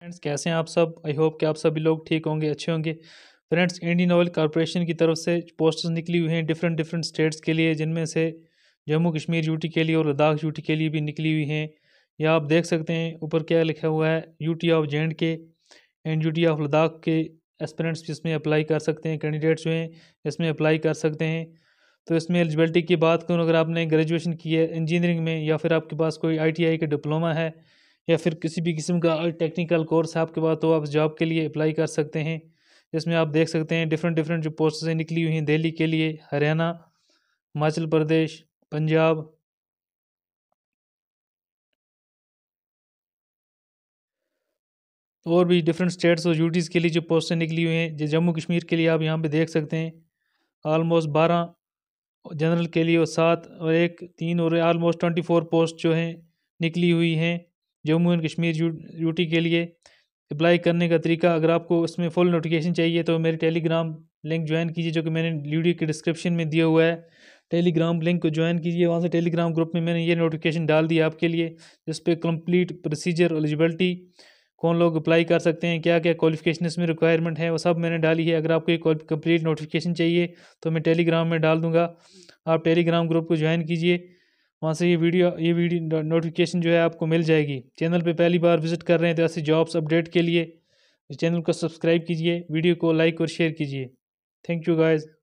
friends कैसे हैं आप सब आई होप कि आप सभी लोग ठीक होंगे अच्छे होंगे फ्रेंड्स इंडियन ऑयल कॉरपोरेशन की तरफ से पोस्टर्स निकली हुई हैं डिफरेंट डिफरेंट स्टेट्स के लिए जिनमें से जम्मू कश्मीर यूटी के लिए और लद्दाख यूटी के लिए भी निकली हुई हैं या आप देख सकते हैं ऊपर क्या लिखा हुआ है यूटी ऑफ जे के एंड यूटी ऑफ लद्दाख के एस्परेंट्स इसमें अप्लाई कर सकते हैं कैंडिडेट्स जो हैं इसमें अप्लाई कर सकते हैं तो इसमें एलिजिबिलिटी की बात करूँ अगर आपने ग्रेजुएशन की है इंजीनियरिंग में या फिर आपके पास कोई आई का डिप्लोमा है या फिर किसी भी किस्म का टेक्निकल कोर्स है आपके पास तो आप जॉब के लिए अप्लाई कर सकते हैं इसमें आप देख सकते हैं डिफरेंट डिफरेंट जो पोस्टें निकली हुई हैं दिल्ली के लिए हरियाणा हिमाचल प्रदेश पंजाब और भी डिफरेंट स्टेट्स और यूटीज़ के लिए जो पोस्टें निकली हुई हैं जो जम्मू कश्मीर के लिए आप यहाँ पे देख सकते हैं आलमोस्ट बारह जनरल के लिए और सात और एक तीन और आलमोस्ट ट्वेंटी फोर पोस्ट जो हैं निकली हुई हैं जम्मू एंड कश्मीर यूटी के लिए अप्लाई करने का तरीका अगर आपको उसमें फुल नोटिफिकेशन चाहिए तो मेरे टेलीग्राम लिंक ज्वाइन कीजिए जो कि मैंने वीडियो के डिस्क्रिप्शन में दिया हुआ है टेलीग्राम लिंक को ज्वाइन कीजिए वहाँ से टेलीग्राम ग्रुप में मैंने ये नोटिफिकेशन डाल दिया आपके लिए जिस पर कम्प्लीट प्रोसीजर एलिजिबिलिटी कौन लोग अप्लाई कर सकते हैं क्या क्या क्वालिफिकेशन इसमें रिक्वायरमेंट है वो सब मैंने डाली है अगर आपको ये कम्प्लीट नोटिफिकेशन चाहिए तो मैं टेलीग्राम में डाल दूँगा आप टेलीग्राम ग्रुप को ज्वाइन कीजिए वहाँ से ये वीडियो ये वीडियो नोटिफिकेशन जो है आपको मिल जाएगी चैनल पे पहली बार विजिट कर रहे हैं तो ऐसे जॉब्स अपडेट के लिए चैनल को सब्सक्राइब कीजिए वीडियो को लाइक और शेयर कीजिए थैंक यू गाइज़